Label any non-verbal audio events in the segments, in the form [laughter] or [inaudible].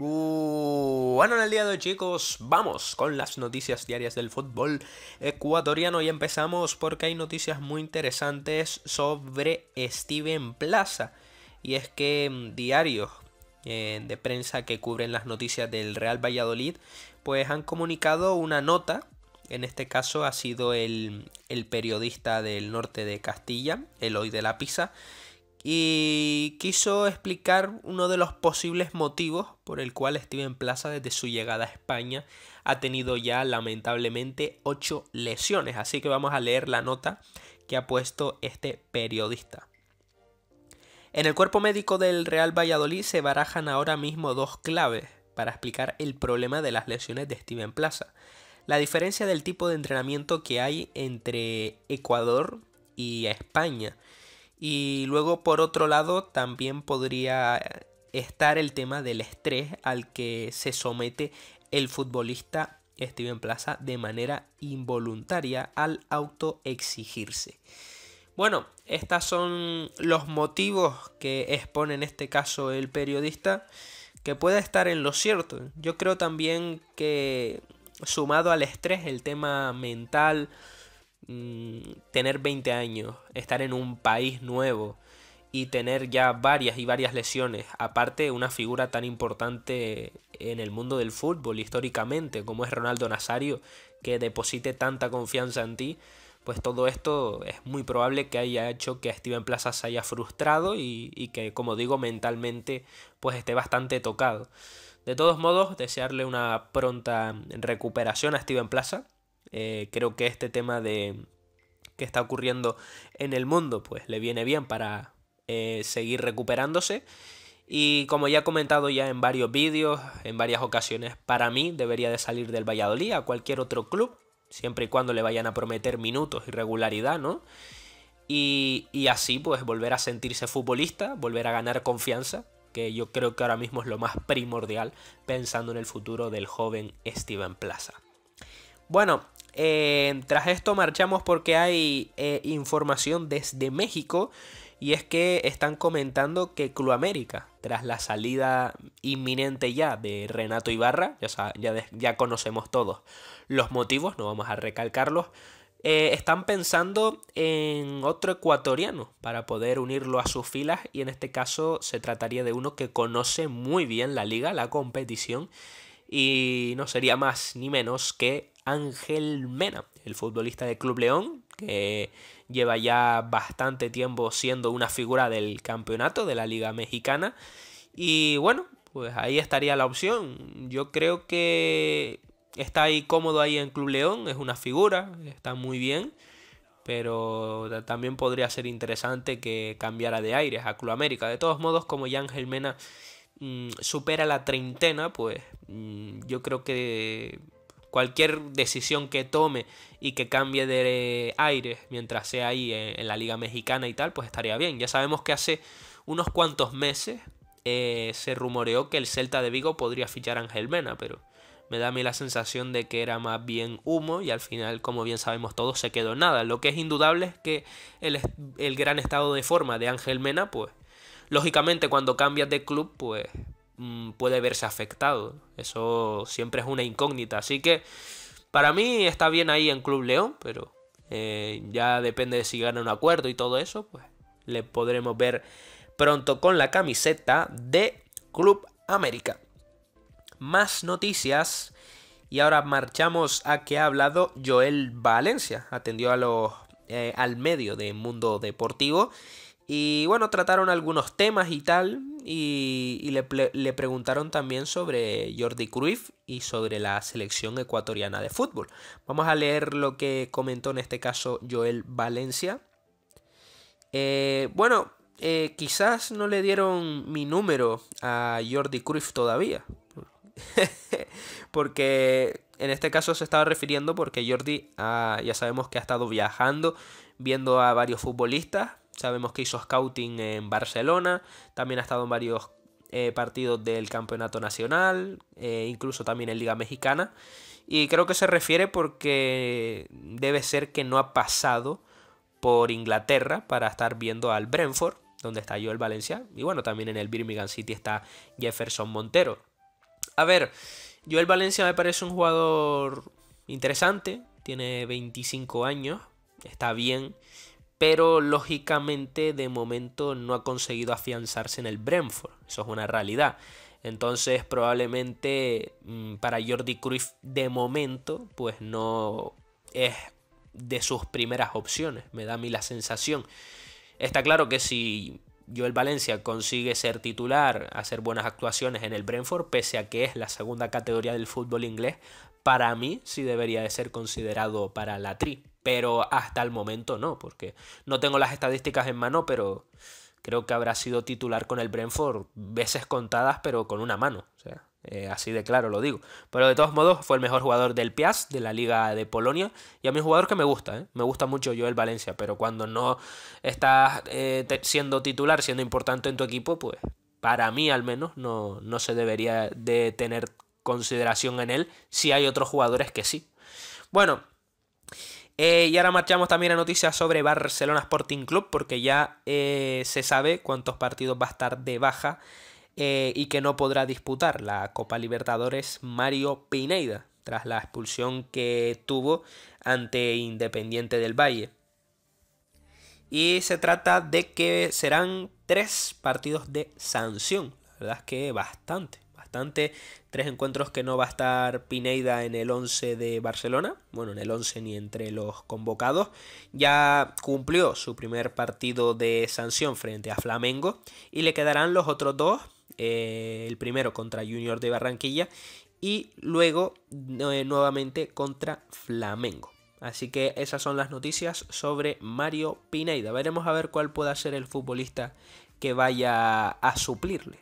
Uh, bueno, en el día de hoy chicos, vamos con las noticias diarias del fútbol ecuatoriano y empezamos porque hay noticias muy interesantes sobre Steven Plaza. Y es que mm, diarios eh, de prensa que cubren las noticias del Real Valladolid, pues han comunicado una nota, en este caso ha sido el, el periodista del norte de Castilla, Eloy de la Pisa, y quiso explicar uno de los posibles motivos por el cual Steven Plaza desde su llegada a España ha tenido ya lamentablemente 8 lesiones. Así que vamos a leer la nota que ha puesto este periodista. En el cuerpo médico del Real Valladolid se barajan ahora mismo dos claves para explicar el problema de las lesiones de Steven Plaza. La diferencia del tipo de entrenamiento que hay entre Ecuador y España. Y luego por otro lado también podría estar el tema del estrés al que se somete el futbolista Steven Plaza de manera involuntaria al autoexigirse. Bueno, estos son los motivos que expone en este caso el periodista, que puede estar en lo cierto. Yo creo también que sumado al estrés, el tema mental, Mm, tener 20 años, estar en un país nuevo y tener ya varias y varias lesiones, aparte una figura tan importante en el mundo del fútbol históricamente como es Ronaldo Nazario, que deposite tanta confianza en ti, pues todo esto es muy probable que haya hecho que Steven Plaza se haya frustrado y, y que, como digo, mentalmente pues esté bastante tocado. De todos modos, desearle una pronta recuperación a Steven Plaza, eh, creo que este tema de que está ocurriendo en el mundo, pues le viene bien para eh, seguir recuperándose. Y como ya he comentado ya en varios vídeos, en varias ocasiones, para mí debería de salir del Valladolid a cualquier otro club, siempre y cuando le vayan a prometer minutos y regularidad, ¿no? Y, y así pues volver a sentirse futbolista, volver a ganar confianza, que yo creo que ahora mismo es lo más primordial pensando en el futuro del joven Steven Plaza. Bueno, eh, tras esto marchamos porque hay eh, información desde México y es que están comentando que Club América, tras la salida inminente ya de Renato Ibarra, ya, ya, conocemos todos los motivos, no vamos a recalcarlos, eh, están pensando en otro ecuatoriano para poder unirlo a sus filas y en este caso se trataría de uno que conoce muy bien la liga, la competición y no sería más ni menos que Ángel Mena, el futbolista de Club León, que lleva ya bastante tiempo siendo una figura del campeonato de la Liga Mexicana. Y bueno, pues ahí estaría la opción. Yo creo que está ahí cómodo ahí en Club León, es una figura, está muy bien. Pero también podría ser interesante que cambiara de aires a Club América. De todos modos, como ya Ángel Mena mm, supera la treintena, pues Mm, yo creo que cualquier decisión que tome y que cambie de aire mientras sea ahí en, la Liga Mexicana y tal, pues estaría bien. Ya sabemos que hace unos cuantos meses eh, se rumoreó que el Celta de Vigo podría fichar a Ángel Mena, pero me da a mí la sensación de que era más bien humo y al final, como bien sabemos todos, se quedó nada. Lo que es indudable es que el, el gran estado de forma de Ángel Mena, pues lógicamente cuando cambias de club, pues Mm, puede verse afectado. Eso siempre es una incógnita. Así que para mí está bien ahí en Club León, pero eh, ya depende de si gana un acuerdo y todo eso, pues le podremos ver pronto con la camiseta de Club América. Más noticias. Y ahora marchamos a que ha hablado Joel Valencia. Atendió a los, eh, al medio de Mundo Deportivo y bueno, trataron algunos temas y tal. Y, le, preguntaron también sobre Jordi Cruyff y sobre la selección ecuatoriana de fútbol. Vamos a leer lo que comentó en este caso Joel Valencia. Eh, bueno, eh, quizás no le dieron mi número a Jordi Cruyff todavía. [laughs] porque en este caso se estaba refiriendo porque Jordi ah, ya sabemos que ha estado viajando, viendo a varios futbolistas Sabemos que hizo scouting en Barcelona, también ha estado en varios eh, partidos del Campeonato Nacional, eh, incluso también en Liga Mexicana. Y creo que se refiere porque debe ser que no ha pasado por Inglaterra para estar viendo al Brentford, donde está Joel Valencia. Y bueno, también en el Birmingham City está Jefferson Montero. A ver, Joel Valencia me parece un jugador interesante, tiene 25 años, está bien pero lógicamente de momento no ha conseguido afianzarse en el Brentford, eso es una realidad. Entonces probablemente mm, para Jordi Cruyff de momento pues no es de sus primeras opciones, me da a mí la sensación. Está claro que si Joel Valencia consigue ser titular, hacer buenas actuaciones en el Brentford, pese a que es la segunda categoría del fútbol inglés, para mí sí debería de ser considerado para la tri pero hasta el momento no, porque no tengo las estadísticas en mano, pero creo que habrá sido titular con el Brentford veces contadas, pero con una mano, o sea, eh, así de claro lo digo. Pero de todos modos fue el mejor jugador del Piaz, de la Liga de Polonia, y a mí un jugador que me gusta, eh. me gusta mucho yo el Valencia, pero cuando no estás eh, siendo titular, siendo importante en tu equipo, pues para mí al menos no, no se debería de tener consideración en él si hay otros jugadores que sí. Bueno, eh, y ahora marchamos también a noticias sobre Barcelona Sporting Club, porque ya eh, se sabe cuántos partidos va a estar de baja eh, y que no podrá disputar la Copa Libertadores Mario Pineida, tras la expulsión que tuvo ante Independiente del Valle. Y se trata de que serán tres partidos de sanción, la verdad es que bastante. Tres encuentros que no va a estar Pineida en el 11 de Barcelona, bueno, en el 11 ni entre los convocados. Ya cumplió su primer partido de sanción frente a Flamengo y le quedarán los otros dos. Eh, el primero contra Junior de Barranquilla y luego eh, nuevamente contra Flamengo. Así que esas son las noticias sobre Mario Pineida. Veremos a ver cuál pueda ser el futbolista que vaya a suplirle.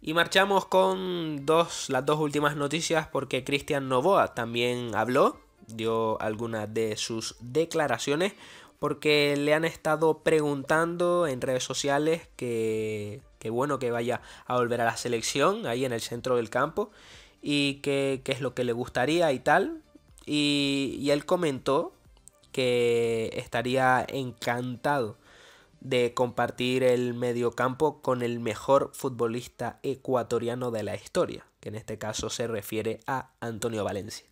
Y marchamos con las dos últimas noticias porque Cristian Novoa también habló, dio algunas de sus declaraciones porque le han estado preguntando en redes sociales que, que bueno que vaya a volver a la selección ahí en el centro del campo y qué es lo que le gustaría y tal. Y, y él comentó que estaría encantado de compartir el mediocampo con el mejor futbolista ecuatoriano de la historia, que en este caso se refiere a Antonio Valencia.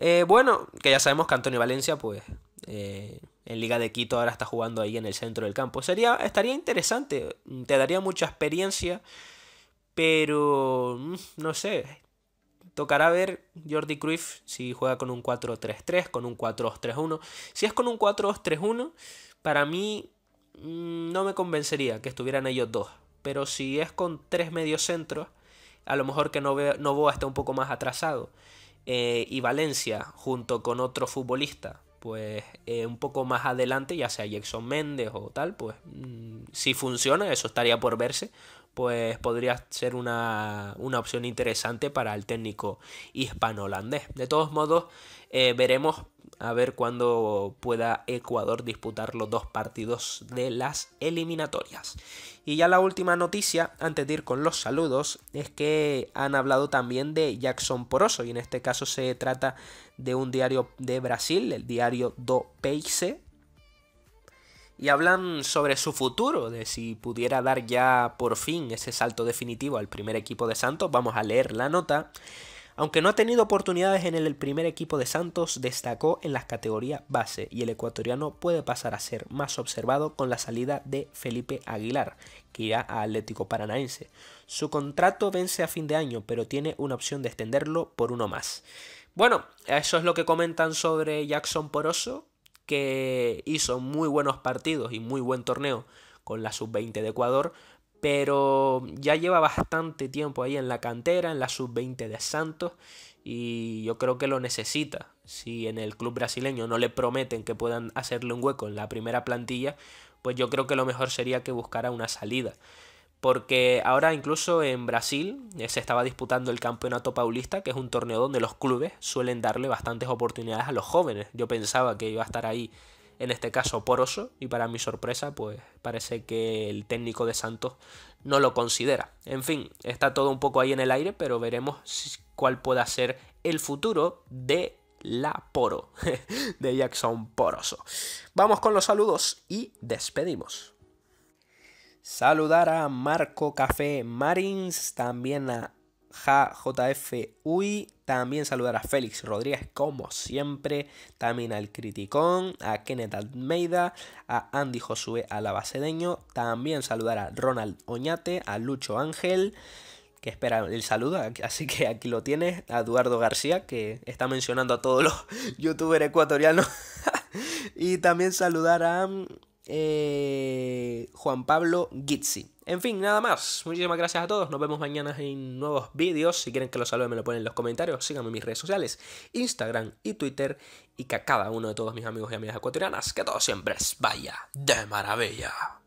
Eh, bueno, que ya sabemos que Antonio Valencia, pues, eh, en Liga de Quito ahora está jugando ahí en el centro del campo. Sería, estaría interesante, te daría mucha experiencia, pero mm, no sé. Tocará ver Jordi Cruyff si juega con un 4-3-3, con un 4-2-3-1. Si es con un 4-2-3-1, para mí Mm, no me convencería que estuvieran ellos dos. Pero si es con tres centros a lo mejor que Novoa está un poco más atrasado. Eh, y Valencia, junto con otro futbolista, pues eh, un poco más adelante, ya sea Jackson Méndez o tal, pues mm, si funciona, eso estaría por verse, pues podría ser una, opción interesante para el técnico hispano-holandés. De todos modos, eh, veremos a ver cuándo pueda Ecuador disputar los dos partidos de las eliminatorias. Y ya la última noticia, antes de ir con los saludos, es que han hablado también de Jackson Poroso, y en este caso se trata de un diario de Brasil, el diario Do Peixe, y hablan sobre su futuro, de si pudiera dar ya por fin ese salto definitivo al primer equipo de Santos. Vamos a leer la nota. Aunque no ha tenido oportunidades en el primer equipo de Santos, destacó en las categorías base y el ecuatoriano puede pasar a ser más observado con la salida de Felipe Aguilar, que irá a Atlético Paranaense. Su contrato vence a fin de año, pero tiene una opción de extenderlo por uno más. Bueno, eso es lo que comentan sobre Jackson Poroso, que hizo muy buenos partidos y muy buen torneo con la sub-20 de Ecuador, pero ya lleva bastante tiempo ahí en la cantera, en la sub-20 de Santos, y yo creo que lo necesita. Si en el club brasileño no le prometen que puedan hacerle un hueco en la primera plantilla, pues yo creo que lo mejor sería que buscara una salida porque ahora incluso en Brasil eh, se estaba disputando el Campeonato Paulista, que es un torneo donde los clubes suelen darle bastantes oportunidades a los jóvenes. Yo pensaba que iba a estar ahí, en este caso, Poroso, y para mi sorpresa, pues parece que el técnico de Santos no lo considera. En fin, está todo un poco ahí en el aire, pero veremos cuál pueda ser el futuro de la Poro, [laughs] de Jackson Poroso. Vamos con los saludos y despedimos. Saludar a Marco Café Marins, también a JF Uy, también saludar a Félix Rodríguez como siempre, también al Criticón, a Kenneth Almeida, a Andy Josué Alabacedeño, también saludar a Ronald Oñate, a Lucho Ángel, que espera el saludo, [laughs] así que aquí lo tienes, a Eduardo García, que está mencionando a todos los [laughs] youtubers ecuatorianos. [laughs] y también saludar a eh, Juan Pablo Gitzi. En fin, nada más. Muchísimas gracias a todos. Nos vemos mañana en nuevos vídeos. Si quieren que los salve me lo ponen en los comentarios. Síganme en mis redes sociales, Instagram y Twitter. Y que a cada uno de todos mis amigos y amigas ecuatorianas, que todo siempre vaya de maravilla.